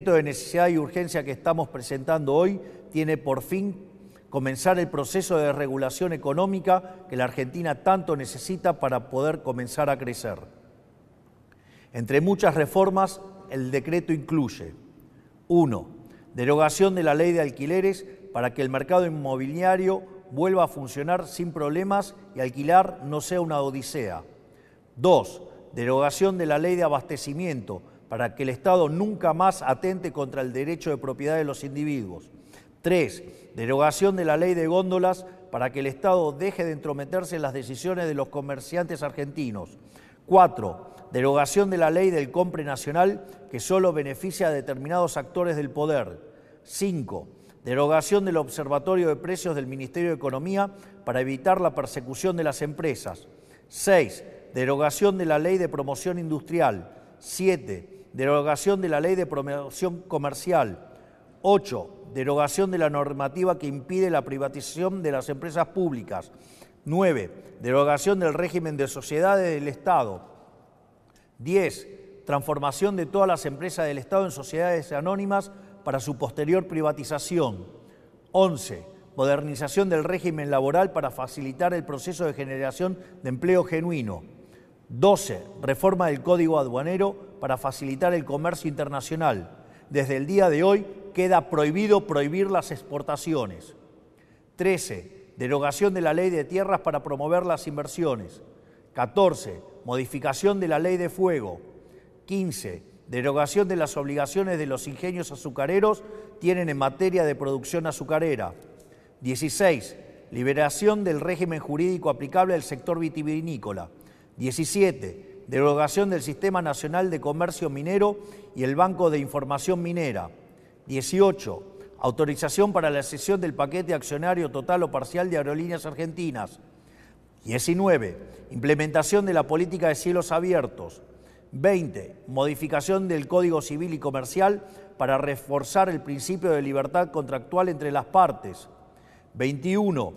de necesidad y urgencia que estamos presentando hoy tiene por fin comenzar el proceso de regulación económica que la Argentina tanto necesita para poder comenzar a crecer. Entre muchas reformas, el decreto incluye 1. Derogación de la ley de alquileres para que el mercado inmobiliario vuelva a funcionar sin problemas y alquilar no sea una odisea. 2. Derogación de la ley de abastecimiento para que el Estado nunca más atente contra el derecho de propiedad de los individuos. 3. Derogación de la ley de góndolas para que el Estado deje de entrometerse en las decisiones de los comerciantes argentinos. 4. Derogación de la ley del compre nacional que solo beneficia a determinados actores del poder. 5. Derogación del Observatorio de Precios del Ministerio de Economía para evitar la persecución de las empresas. 6. Derogación de la ley de promoción industrial. 7 derogación de la ley de promoción comercial. 8. Derogación de la normativa que impide la privatización de las empresas públicas. 9. Derogación del régimen de sociedades del Estado. 10. Transformación de todas las empresas del Estado en sociedades anónimas para su posterior privatización. 11. Modernización del régimen laboral para facilitar el proceso de generación de empleo genuino. 12. Reforma del Código Aduanero para facilitar el comercio internacional. Desde el día de hoy queda prohibido prohibir las exportaciones. 13. Derogación de la ley de tierras para promover las inversiones. 14. Modificación de la ley de fuego. 15. Derogación de las obligaciones de los ingenios azucareros tienen en materia de producción azucarera. 16. Liberación del régimen jurídico aplicable al sector vitivinícola. 17 derogación del Sistema Nacional de Comercio Minero y el Banco de Información Minera. 18. Autorización para la cesión del paquete accionario total o parcial de Aerolíneas Argentinas. 19. Implementación de la política de cielos abiertos. 20. Modificación del Código Civil y Comercial para reforzar el principio de libertad contractual entre las partes. 21.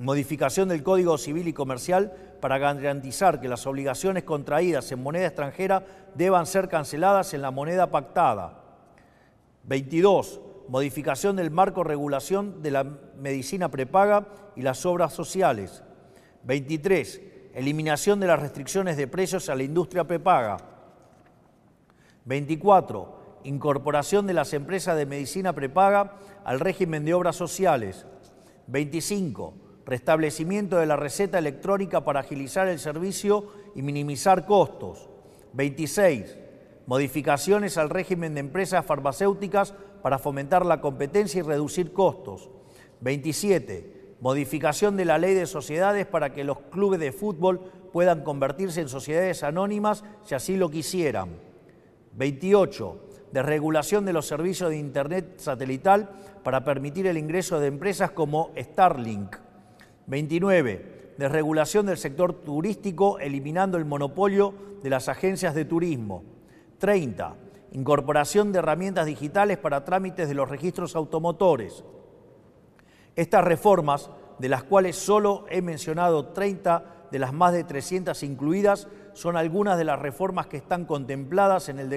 Modificación del Código Civil y Comercial para garantizar que las obligaciones contraídas en moneda extranjera deban ser canceladas en la moneda pactada. 22. Modificación del marco regulación de la medicina prepaga y las obras sociales. 23. Eliminación de las restricciones de precios a la industria prepaga. 24. Incorporación de las empresas de medicina prepaga al régimen de obras sociales. 25 restablecimiento de la receta electrónica para agilizar el servicio y minimizar costos. 26. Modificaciones al régimen de empresas farmacéuticas para fomentar la competencia y reducir costos. 27. Modificación de la ley de sociedades para que los clubes de fútbol puedan convertirse en sociedades anónimas si así lo quisieran. 28. Desregulación de los servicios de Internet satelital para permitir el ingreso de empresas como Starlink. 29. Desregulación del sector turístico eliminando el monopolio de las agencias de turismo. 30. Incorporación de herramientas digitales para trámites de los registros automotores. Estas reformas, de las cuales solo he mencionado 30 de las más de 300 incluidas, son algunas de las reformas que están contempladas en el